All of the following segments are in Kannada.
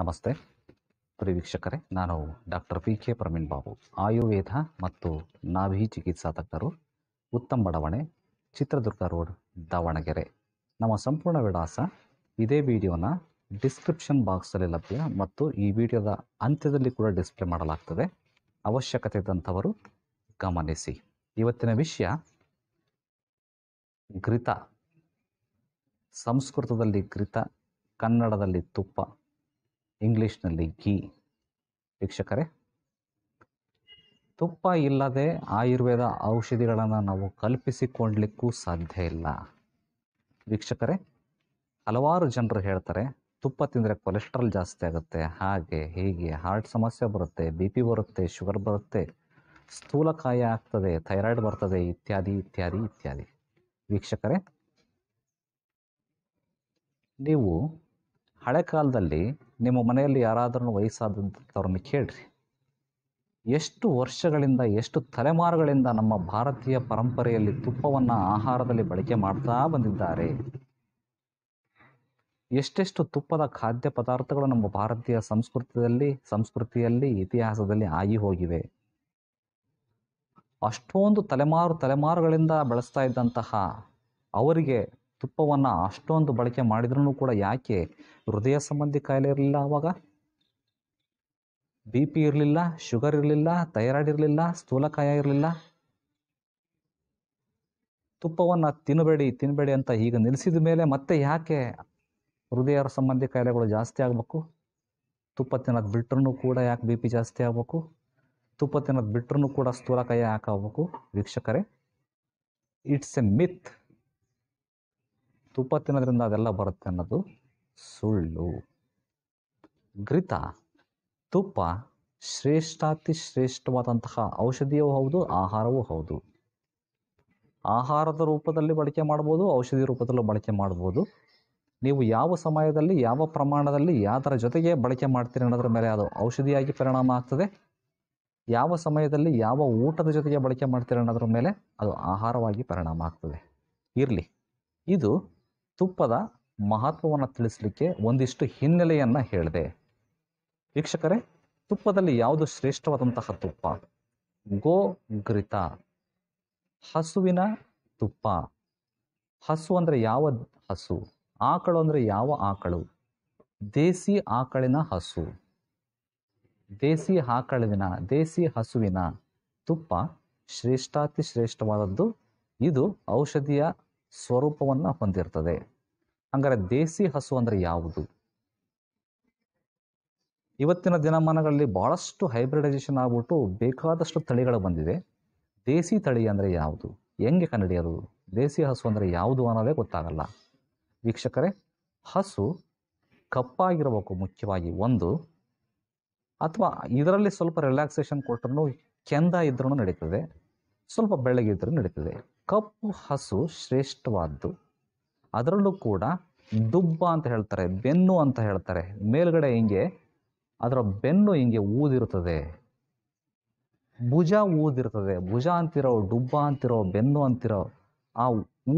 ನಮಸ್ತೆ ಪ್ರಿವೀಕ್ಷಕರೇ ನಾನು doctor P K Praveen Babu Ayurveda ಮತ್ತು ನಾಭಿ ಚಿಕಿತ್ಸಾ ತಜ್ಞರು ಉತ್ತಮ ಬಡಾವಣೆ ಚಿತ್ರದುರ್ಗ ರೋಡ್ ದಾವಣಗೆರೆ ನಮ್ಮ ಸಂಪೂರ್ಣ ವಿಳಾಸ ಇದೇ ವಿಡಿಯೋನ ಡಿಸ್ಕ್ರಿಪ್ಷನ್ ಬಾಕ್ಸಲ್ಲಿ ಲಭ್ಯ ಮತ್ತು ಈ ವಿಡಿಯೋದ ಅಂತ್ಯದಲ್ಲಿ ಕೂಡ ಡಿಸ್ಪ್ಲೇ ಮಾಡಲಾಗ್ತದೆ ಅವಶ್ಯಕತೆ ಇದ್ದಂಥವರು ಗಮನಿಸಿ ಇವತ್ತಿನ ವಿಷಯ ಘೃತ ಸಂಸ್ಕೃತದಲ್ಲಿ ಘೃತ ಕನ್ನಡದಲ್ಲಿ ತುಪ್ಪ ಇಂಗ್ಲೀಷ್ನಲ್ಲಿ ಘೀ ವೀಕ್ಷಕರೇ ತುಪ್ಪ ಇಲ್ಲದೆ ಆಯುರ್ವೇದ ಔಷಧಿಗಳನ್ನು ನಾವು ಕಲ್ಪಿಸಿಕೊಳ್ಳಲಿಕ್ಕೂ ಸಾಧ್ಯ ಇಲ್ಲ ವೀಕ್ಷಕರೇ ಹಲವಾರು ಜನರು ಹೇಳ್ತಾರೆ ತುಪ್ಪ ತಿಂದರೆ ಕೊಲೆಸ್ಟ್ರಾಲ್ ಜಾಸ್ತಿ ಆಗುತ್ತೆ ಹಾಗೆ ಹೀಗೆ ಹಾರ್ಟ್ ಸಮಸ್ಯೆ ಬರುತ್ತೆ ಬಿ ಪಿ ಬರುತ್ತೆ ಶುಗರ್ ಬರುತ್ತೆ ಸ್ಥೂಲಕಾಯ ಆಗ್ತದೆ ಥೈರಾಯ್ಡ್ ಬರ್ತದೆ ಇತ್ಯಾದಿ ಇತ್ಯಾದಿ ಇತ್ಯಾದಿ ವೀಕ್ಷಕರೇ ನೀವು ಹಳೆ ಕಾಲದಲ್ಲಿ ನಿಮ್ಮ ಮನೆಯಲ್ಲಿ ಯಾರಾದರೂ ವಯಸ್ಸಾದಂಥವ್ರನ್ನ ಕೇಳ್ರಿ ಎಷ್ಟು ವರ್ಷಗಳಿಂದ ಎಷ್ಟು ತಲೆಮಾರುಗಳಿಂದ ನಮ್ಮ ಭಾರತೀಯ ಪರಂಪರೆಯಲ್ಲಿ ತುಪ್ಪವನ್ನು ಆಹಾರದಲ್ಲಿ ಬಳಕೆ ಮಾಡ್ತಾ ಬಂದಿದ್ದಾರೆ ಎಷ್ಟೆಷ್ಟು ತುಪ್ಪದ ಖಾದ್ಯ ಪದಾರ್ಥಗಳು ನಮ್ಮ ಭಾರತೀಯ ಸಂಸ್ಕೃತಿಯಲ್ಲಿ ಸಂಸ್ಕೃತಿಯಲ್ಲಿ ಇತಿಹಾಸದಲ್ಲಿ ಆಗಿ ಹೋಗಿವೆ ಅಷ್ಟೊಂದು ತಲೆಮಾರು ತಲೆಮಾರುಗಳಿಂದ ಬಳಸ್ತಾ ಇದ್ದಂತಹ ಅವರಿಗೆ ತುಪ್ಪವನ್ನು ಅಷ್ಟೊಂದು ಬಳಕೆ ಮಾಡಿದ್ರೂ ಕೂಡ ಯಾಕೆ ಹೃದಯ ಸಂಬಂಧಿ ಕಾಯಿಲೆ ಇರಲಿಲ್ಲ ಆವಾಗ ಬಿ ಪಿ ಇರಲಿಲ್ಲ ಶುಗರ್ ಇರಲಿಲ್ಲ ಥೈರಾಯ್ಡ್ ಇರಲಿಲ್ಲ ಸ್ಥೂಲಕಾಯ ಇರಲಿಲ್ಲ ತುಪ್ಪವನ್ನು ತಿನ್ನಬೇಡಿ ತಿನ್ನಬೇಡಿ ಅಂತ ಈಗ ನಿಲ್ಲಿಸಿದ ಮೇಲೆ ಮತ್ತೆ ಯಾಕೆ ಹೃದಯ ಸಂಬಂಧಿ ಕಾಯಿಲೆಗಳು ಜಾಸ್ತಿ ಆಗಬೇಕು ತುಪ್ಪ ತಿನ್ನೋದು ಬಿಟ್ಟರೂ ಕೂಡ ಯಾಕೆ ಬಿ ಪಿ ಜಾಸ್ತಿ ಆಗಬೇಕು ತುಪ್ಪ ತಿನ್ನೋದು ಬಿಟ್ಟರೂ ಕೂಡ ಸ್ಥೂಲಕಾಯ ಯಾಕೆ ಆಗ್ಬೇಕು ವೀಕ್ಷಕರೇ ಇಟ್ಸ್ ಎ ಮಿತ್ ತುಪ್ಪ ತಿನ್ನೋದ್ರಿಂದ ಅದೆಲ್ಲ ಬರುತ್ತೆ ಅನ್ನೋದು ಸುಳ್ಳು ಘೃತ ತುಪ್ಪ ಶ್ರೇಷ್ಠಾತಿ ಶ್ರೇಷ್ಠವಾದಂತಹ ಔಷಧಿಯೂ ಹೌದು ಆಹಾರವೂ ಹೌದು ಆಹಾರದ ರೂಪದಲ್ಲಿ ಬಳಕೆ ಮಾಡ್ಬೋದು ಔಷಧಿ ರೂಪದಲ್ಲೂ ಬಳಕೆ ಮಾಡ್ಬೋದು ನೀವು ಯಾವ ಸಮಯದಲ್ಲಿ ಯಾವ ಪ್ರಮಾಣದಲ್ಲಿ ಯಾವುದರ ಜೊತೆಗೆ ಬಳಕೆ ಮಾಡ್ತೀರಿ ಅನ್ನೋದ್ರ ಮೇಲೆ ಅದು ಔಷಧಿಯಾಗಿ ಪರಿಣಾಮ ಆಗ್ತದೆ ಯಾವ ಸಮಯದಲ್ಲಿ ಯಾವ ಊಟದ ಜೊತೆಗೆ ಬಳಕೆ ಮಾಡ್ತೀರಿ ಅನ್ನೋದ್ರ ಮೇಲೆ ಅದು ಆಹಾರವಾಗಿ ಪರಿಣಾಮ ಆಗ್ತದೆ ಇರಲಿ ಇದು ತುಪ್ಪದ ಮಹತ್ವವನ್ನು ತಿಳಿಸಲಿಕ್ಕೆ ಒಂದಿಷ್ಟು ಹಿನ್ನೆಲೆಯನ್ನು ಹೇಳಿದೆ ವೀಕ್ಷಕರೇ ತುಪ್ಪದಲ್ಲಿ ಯಾವುದು ಶ್ರೇಷ್ಠವಾದಂತಹ ತುಪ್ಪ ಗೋ ಘೃತ ಹಸುವಿನ ತುಪ್ಪ ಹಸು ಅಂದರೆ ಯಾವ ಹಸು ಆಕಳು ಅಂದರೆ ಯಾವ ಆಕಳು ದೇಸಿ ಆಕಳಿನ ಹಸು ದೇಸಿ ಆಕಳಿನ ದೇಸಿ ಹಸುವಿನ ತುಪ್ಪ ಶ್ರೇಷ್ಠಾತಿ ಶ್ರೇಷ್ಠವಾದದ್ದು ಇದು ಔಷಧೀಯ ಸ್ವರೂಪವನ್ನು ಹೊಂದಿರ್ತದೆ ಹಂಗಾರೆ ದೇಸಿ ಹಸು ಅಂದರೆ ಯಾವುದು ಇವತ್ತಿನ ದಿನಮಾನಗಳಲ್ಲಿ ಭಾಳಷ್ಟು ಹೈಬ್ರಿಡೈಸೇಷನ್ ಆಗ್ಬಿಟ್ಟು ಬೇಕಾದಷ್ಟು ತಳಿಗಳು ಬಂದಿದೆ ದೇಸಿ ತಳಿ ಅಂದರೆ ಯಾವುದು ಹೆಂಗೆ ಕನ್ನಡಿಯೋದು ದೇಸಿ ಹಸು ಅಂದರೆ ಯಾವುದು ಅನ್ನೋದೇ ಗೊತ್ತಾಗಲ್ಲ ವೀಕ್ಷಕರೇ ಹಸು ಕಪ್ಪಾಗಿರಬೇಕು ಮುಖ್ಯವಾಗಿ ಒಂದು ಅಥವಾ ಇದರಲ್ಲಿ ಸ್ವಲ್ಪ ರಿಲ್ಯಾಕ್ಸೇಷನ್ ಕೊಟ್ಟರು ಕೆಂದ ಇದ್ರೂ ನಡೀತದೆ ಸ್ವಲ್ಪ ಬೆಳ್ಳಗಿದ್ರೂ ನಡೀತದೆ ಕಪ್ಪು ಹಸು ಶ್ರೇಷ್ಠವಾದ್ದು ಅದರಲ್ಲೂ ಕೂಡ ದುಬ್ಬ ಅಂತ ಹೇಳ್ತಾರೆ ಬೆನ್ನು ಅಂತ ಹೇಳ್ತಾರೆ ಮೇಲ್ಗಡೆ ಹಿಂಗೆ ಅದರ ಬೆನ್ನು ಹಿಂಗೆ ಊದಿರುತ್ತದೆ ಭುಜ ಊದಿರ್ತದೆ ಭುಜ ಅಂತಿರೋ ಡುಬ್ಬ ಅಂತಿರೋ ಬೆನ್ನು ಅಂತಿರೋ ಆ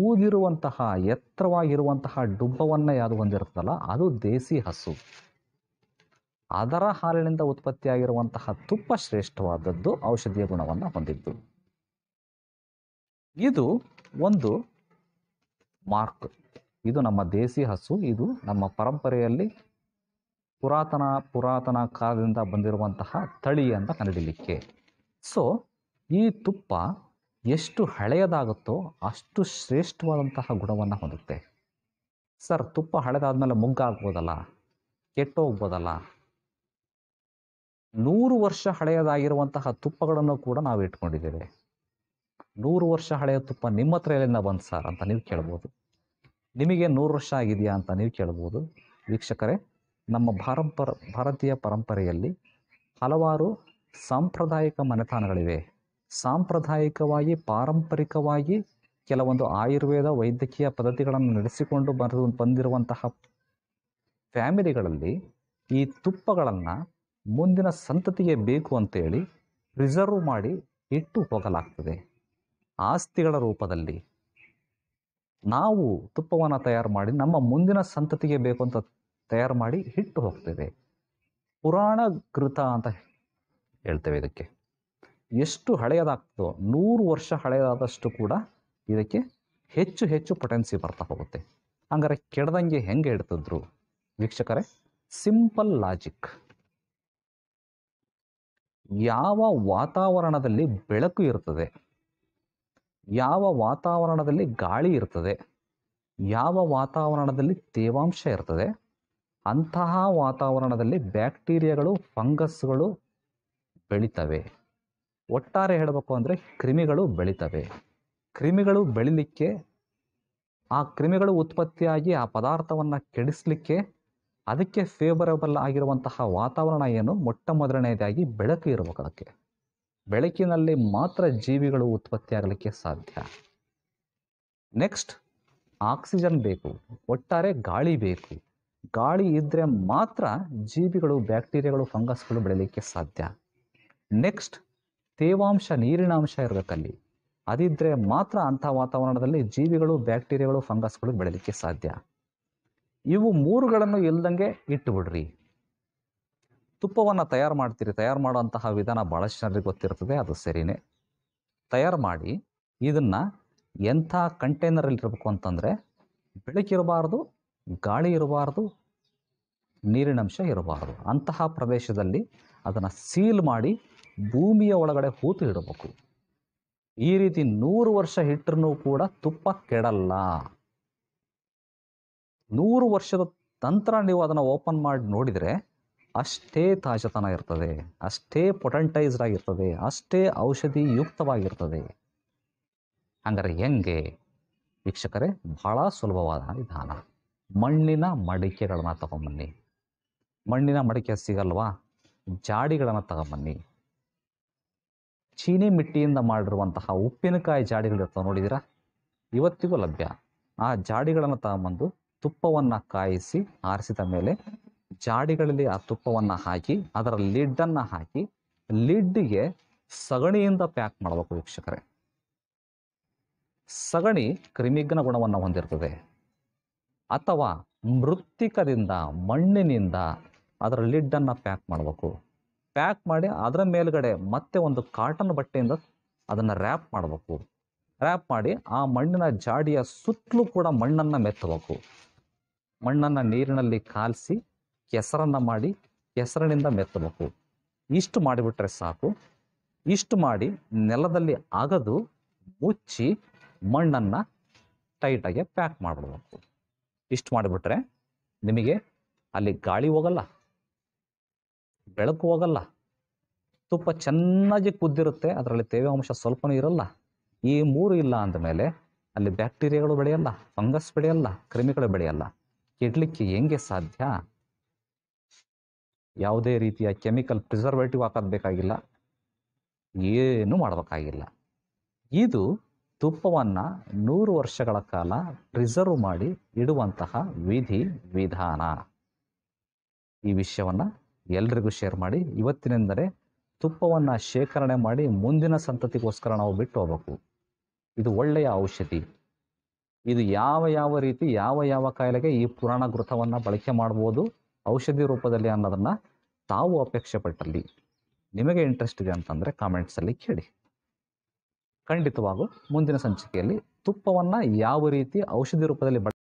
ಊದಿರುವಂತಹ ಎತ್ತರವಾಗಿರುವಂತಹ ಡುಬ್ಬವನ್ನ ಯಾವುದು ಹೊಂದಿರ್ತದಲ್ಲ ಅದು ದೇಸಿ ಹಸು ಅದರ ಹಾಲಿನಿಂದ ಉತ್ಪತ್ತಿಯಾಗಿರುವಂತಹ ತುಪ್ಪ ಶ್ರೇಷ್ಠವಾದದ್ದು ಔಷಧೀಯ ಗುಣವನ್ನು ಹೊಂದಿದ್ದು ಇದು ಒಂದು ಮಾರ್ಕ್ ಇದು ನಮ್ಮ ದೇಸಿ ಹಸು ಇದು ನಮ್ಮ ಪರಂಪರೆಯಲ್ಲಿ ಪುರಾತನ ಪುರಾತನ ಕಾಲದಿಂದ ಬಂದಿರುವಂತಹ ತಳಿ ಅಂತ ಕಂಡಿಡಿಲಿಕ್ಕೆ ಸೊ ಈ ತುಪ್ಪ ಎಷ್ಟು ಹಳೆಯದಾಗುತ್ತೋ ಅಷ್ಟು ಶ್ರೇಷ್ಠವಾದಂತಹ ಗುಣವನ್ನು ಹೊಂದುತ್ತೆ ಸರ್ ತುಪ್ಪ ಹಳೆದಾದ್ಮೇಲೆ ಮುಗ್ಗಾಗ್ಬೋದಲ್ಲ ಕೆಟ್ಟೋಗ್ಬೋದಲ್ಲ ನೂರು ವರ್ಷ ಹಳೆಯದಾಗಿರುವಂತಹ ತುಪ್ಪಗಳನ್ನು ಕೂಡ ನಾವು ಇಟ್ಕೊಂಡಿದ್ದೇವೆ ನೂರು ವರ್ಷ ಹಳೆಯ ತುಪ್ಪ ನಿಮ್ಮ ಹತ್ರ ಎಲ್ಲಿಂದ ಬಂತು ಸರ್ ಅಂತ ನೀವು ಕೇಳ್ಬೋದು ನಿಮಗೆ ನೂರು ವರ್ಷ ಆಗಿದೆಯಾ ಅಂತ ನೀವು ಕೇಳ್ಬೋದು ವೀಕ್ಷಕರೇ ನಮ್ಮ ಭಾರಂಪರ ಭಾರತೀಯ ಪರಂಪರೆಯಲ್ಲಿ ಹಲವಾರು ಸಾಂಪ್ರದಾಯಿಕ ಮನೆತನಗಳಿವೆ ಸಾಂಪ್ರದಾಯಿಕವಾಗಿ ಪಾರಂಪರಿಕವಾಗಿ ಕೆಲವೊಂದು ಆಯುರ್ವೇದ ವೈದ್ಯಕೀಯ ಪದ್ಧತಿಗಳನ್ನು ನಡೆಸಿಕೊಂಡು ಬರ ಬಂದಿರುವಂತಹ ಫ್ಯಾಮಿಲಿಗಳಲ್ಲಿ ಈ ತುಪ್ಪಗಳನ್ನು ಮುಂದಿನ ಸಂತತಿಗೆ ಬೇಕು ಅಂತೇಳಿ ರಿಸರ್ವ್ ಮಾಡಿ ಇಟ್ಟು ಹೋಗಲಾಗ್ತದೆ ಆಸ್ತಿಗಳ ರೂಪದಲ್ಲಿ ನಾವು ತುಪ್ಪವನ್ನು ತಯಾರು ಮಾಡಿ ನಮ್ಮ ಮುಂದಿನ ಸಂತತಿಗೆ ಬೇಕು ಅಂತ ತಯಾರು ಮಾಡಿ ಹಿಟ್ಟು ಹೋಗ್ತೇವೆ ಪುರಾಣ ಕೃತ ಅಂತ ಹೇಳ್ತೇವೆ ಇದಕ್ಕೆ ಎಷ್ಟು ಹಳೆಯದಾಗ್ತದೋ ನೂರು ವರ್ಷ ಹಳೆಯದಾದಷ್ಟು ಕೂಡ ಇದಕ್ಕೆ ಹೆಚ್ಚು ಹೆಚ್ಚು ಪೊಟೆನ್ಸಿ ಬರ್ತಾ ಹೋಗುತ್ತೆ ಹಂಗಾರೆ ಕೆಡದಂಗೆ ಹೆಂಗೆ ಇಡ್ತಿದ್ರು ವೀಕ್ಷಕರೇ ಸಿಂಪಲ್ ಲಾಜಿಕ್ ಯಾವ ವಾತಾವರಣದಲ್ಲಿ ಬೆಳಕು ಇರ್ತದೆ ಯಾವ ವಾತಾವರಣದಲ್ಲಿ ಗಾಳಿ ಇರ್ತದೆ ಯಾವ ವಾತಾವರಣದಲ್ಲಿ ತೇವಾಂಶ ಇರ್ತದೆ ಅಂತಹ ವಾತಾವರಣದಲ್ಲಿ ಬ್ಯಾಕ್ಟೀರಿಯಾಗಳು ಫಂಗಸ್ಗಳು ಬೆಳಿತವೆ ಒಟ್ಟಾರೆ ಹೇಳಬೇಕು ಅಂದರೆ ಕ್ರಿಮಿಗಳು ಬೆಳಿತವೆ ಕ್ರಿಮಿಗಳು ಬೆಳಿಲಿಕ್ಕೆ ಆ ಕ್ರಿಮಿಗಳು ಉತ್ಪತ್ತಿಯಾಗಿ ಆ ಪದಾರ್ಥವನ್ನು ಕೆಡಿಸಲಿಕ್ಕೆ ಅದಕ್ಕೆ ಫೇವರಬಲ್ ಆಗಿರುವಂತಹ ವಾತಾವರಣ ಏನು ಮೊಟ್ಟ ಮೊದಲನೆಯದಾಗಿ ಬೆಳಕು ಇರಬೇಕು ಅದಕ್ಕೆ ಬೆಳಕಿನಲ್ಲಿ ಮಾತ್ರ ಜೀವಿಗಳು ಉತ್ಪತ್ತಿಯಾಗಲಿಕ್ಕೆ ಸಾಧ್ಯ ನೆಕ್ಸ್ಟ್ ಆಕ್ಸಿಜನ್ ಬೇಕು ಒಟ್ಟಾರೆ ಗಾಳಿ ಬೇಕು ಗಾಳಿ ಇದ್ದರೆ ಮಾತ್ರ ಜೀವಿಗಳು ಬ್ಯಾಕ್ಟೀರಿಯಾಗಳು ಫಂಗಸ್ಗಳು ಬೆಳೀಲಿಕ್ಕೆ ಸಾಧ್ಯ ನೆಕ್ಸ್ಟ್ ತೇವಾಂಶ ನೀರಿನ ಅಂಶ ಇರಬೇಕಲ್ಲಿ ಅದಿದ್ದರೆ ಮಾತ್ರ ಅಂಥ ವಾತಾವರಣದಲ್ಲಿ ಜೀವಿಗಳು ಬ್ಯಾಕ್ಟೀರಿಯಾಗಳು ಫಂಗಸ್ಗಳು ಬೆಳೀಲಿಕ್ಕೆ ಸಾಧ್ಯ ಇವು ಮೂರುಗಳನ್ನು ಇಲ್ದಂಗೆ ಇಟ್ಟುಬಿಡ್ರಿ ತುಪ್ಪವನ್ನು ತಯಾರು ಮಾಡ್ತೀರಿ ತಯಾರು ಮಾಡುವಂತಹ ವಿಧಾನ ಭಾಳಷ್ಟು ಜನರಿಗೆ ಗೊತ್ತಿರ್ತದೆ ಅದು ಸರಿನೇ ತಯಾರು ಮಾಡಿ ಇದನ್ನು ಎಂಥ ಕಂಟೈನರಲ್ಲಿ ಇರಬೇಕು ಅಂತಂದರೆ ಬೆಳಕಿರಬಾರ್ದು ಗಾಳಿ ಇರಬಾರ್ದು ನೀರಿನಂಶ ಇರಬಾರ್ದು ಅಂತಹ ಪ್ರದೇಶದಲ್ಲಿ ಅದನ್ನು ಸೀಲ್ ಮಾಡಿ ಭೂಮಿಯ ಒಳಗಡೆ ಹೂತು ಇಡಬೇಕು ಈ ರೀತಿ ನೂರು ವರ್ಷ ಇಟ್ಟರೂ ಕೂಡ ತುಪ್ಪ ಕೆಡಲ್ಲ ನೂರು ವರ್ಷದ ನಂತರ ನೀವು ಅದನ್ನು ಓಪನ್ ಮಾಡಿ ನೋಡಿದರೆ ಅಷ್ಟೇ ತಾಜತನ ಇರ್ತದೆ ಅಷ್ಟೇ ಪೊಟೆಂಟೈಸ್ಡ್ ಆಗಿರ್ತದೆ ಅಷ್ಟೇ ಔಷಧಿ ಯುಕ್ತವಾಗಿರ್ತದೆ ಹೆಂಗೆ ವೀಕ್ಷಕರೇ ಬಹಳ ಸುಲಭವಾದ ವಿಧಾನ ಮಣ್ಣಿನ ಮಡಿಕೆಗಳನ್ನು ತಗೊಂಬನ್ನಿ ಮಣ್ಣಿನ ಮಡಿಕೆ ಸಿಗಲ್ವಾ ಜಾಡಿಗಳನ್ನು ತಗೊಂಬನ್ನಿ ಚೀನಿ ಮಿಟ್ಟಿಯಿಂದ ಮಾಡಿರುವಂತಹ ಉಪ್ಪಿನಕಾಯಿ ಜಾಡಿಗಳಿರ್ತವೆ ನೋಡಿದಿರಾ ಇವತ್ತಿಗೂ ಲಭ್ಯ ಆ ಜಾಡಿಗಳನ್ನು ತಗೊಂಬಂದು ತುಪ್ಪವನ್ನು ಕಾಯಿಸಿ ಆರಿಸಿದ ಮೇಲೆ ಜಾಡಿಗಳಲ್ಲಿ ಆ ತುಪ್ಪವನ್ನು ಹಾಕಿ ಅದರ ಲಿಡ್ಡನ್ನು ಹಾಕಿ ಲಿಡ್ಡಿಗೆ ಸಗಣಿಯಿಂದ ಪ್ಯಾಕ್ ಮಾಡಬೇಕು ವೀಕ್ಷಕರೇ ಸಗಣಿ ಕ್ರಿಮಿಗ್ನ ಗುಣವನ್ನು ಹೊಂದಿರ್ತದೆ ಅಥವಾ ಮೃತ್ತಿಕದಿಂದ ಮಣ್ಣಿನಿಂದ ಅದರ ಲಿಡ್ಡನ್ನು ಪ್ಯಾಕ್ ಮಾಡಬೇಕು ಪ್ಯಾಕ್ ಮಾಡಿ ಅದರ ಮೇಲ್ಗಡೆ ಮತ್ತೆ ಒಂದು ಕಾಟನ್ ಬಟ್ಟೆಯಿಂದ ಅದನ್ನು ರ್ಯಾಪ್ ಮಾಡಬೇಕು ರ್ಯಾಪ್ ಮಾಡಿ ಆ ಮಣ್ಣಿನ ಜಾಡಿಯ ಸುತ್ತಲೂ ಕೂಡ ಮಣ್ಣನ್ನು ಮೆತ್ತಬೇಕು ಮಣ್ಣನ್ನು ನೀರಿನಲ್ಲಿ ಕಾಲಿಸಿ ಕೆಸರನ್ನು ಮಾಡಿ ಕೆಸರಿನಿಂದ ಮೆತ್ತಬೇಕು ಇಷ್ಟು ಮಾಡಿಬಿಟ್ರೆ ಸಾಕು ಇಷ್ಟು ಮಾಡಿ ನೆಲದಲ್ಲಿ ಅಗದು ಮುಚ್ಚಿ ಮಣ್ಣನ್ನು ಟೈಟಾಗಿ ಪ್ಯಾಕ್ ಮಾಡಿಬಿಡ್ಬೇಕು ಇಷ್ಟು ಮಾಡಿಬಿಟ್ರೆ ನಿಮಗೆ ಅಲ್ಲಿ ಗಾಳಿ ಹೋಗಲ್ಲ ಬೆಳಕು ಹೋಗಲ್ಲ ತುಪ್ಪ ಚೆನ್ನಾಗಿ ಕುದ್ದಿರುತ್ತೆ ಅದರಲ್ಲಿ ತೇವಾಂಶ ಸ್ವಲ್ಪನೂ ಇರಲ್ಲ ಈ ಮೂರು ಇಲ್ಲ ಅಂದಮೇಲೆ ಅಲ್ಲಿ ಬ್ಯಾಕ್ಟೀರಿಯಾಗಳು ಬೆಳೆಯಲ್ಲ ಫಂಗಸ್ ಬೆಳೆಯಲ್ಲ ಕ್ರಿಮಿಗಳು ಬೆಳೆಯಲ್ಲ ಇಡಲಿಕ್ಕೆ ಹೆಂಗೆ ಸಾಧ್ಯ ಯಾವುದೇ ರೀತಿಯ ಕೆಮಿಕಲ್ ಪ್ರಿಸರ್ವೇಟಿವ್ ಹಾಕೋದು ಬೇಕಾಗಿಲ್ಲ ಏನೂ ಮಾಡಬೇಕಾಗಿಲ್ಲ ಇದು ತುಪ್ಪವನ್ನು ನೂರು ವರ್ಷಗಳ ಕಾಲ ಪ್ರಿಸರ್ವ್ ಮಾಡಿ ಇಡುವಂತಹ ವಿಧಿ ವಿಧಾನ ಈ ವಿಷಯವನ್ನು ಎಲ್ರಿಗೂ ಶೇರ್ ಮಾಡಿ ಇವತ್ತಿನಿಂದರೆ ತುಪ್ಪವನ್ನು ಶೇಖರಣೆ ಮಾಡಿ ಮುಂದಿನ ಸಂತತಿಗೋಸ್ಕರ ನಾವು ಬಿಟ್ಟು ಹೋಗಬೇಕು ಇದು ಒಳ್ಳೆಯ ಔಷಧಿ ಇದು ಯಾವ ಯಾವ ರೀತಿ ಯಾವ ಯಾವ ಕಾಯಿಲೆಗೆ ಈ ಪುರಾಣ ಘೃತವನ್ನು ಬಳಕೆ ಮಾಡ್ಬೋದು ಔಷಧಿ ರೂಪದಲ್ಲಿ ಅನ್ನೋದನ್ನು ತಾವು ಅಪೇಕ್ಷೆ ಪಟ್ಟಲ್ಲಿ ನಿಮಗೆ ಇಂಟ್ರೆಸ್ಟ್ ಇದೆ ಅಂತಂದರೆ ಕಾಮೆಂಟ್ಸಲ್ಲಿ ಕೇಳಿ ಖಂಡಿತವಾಗೂ ಮುಂದಿನ ಸಂಚಿಕೆಯಲ್ಲಿ ತುಪ್ಪವನ್ನು ಯಾವ ರೀತಿ ಔಷಧಿ ರೂಪದಲ್ಲಿ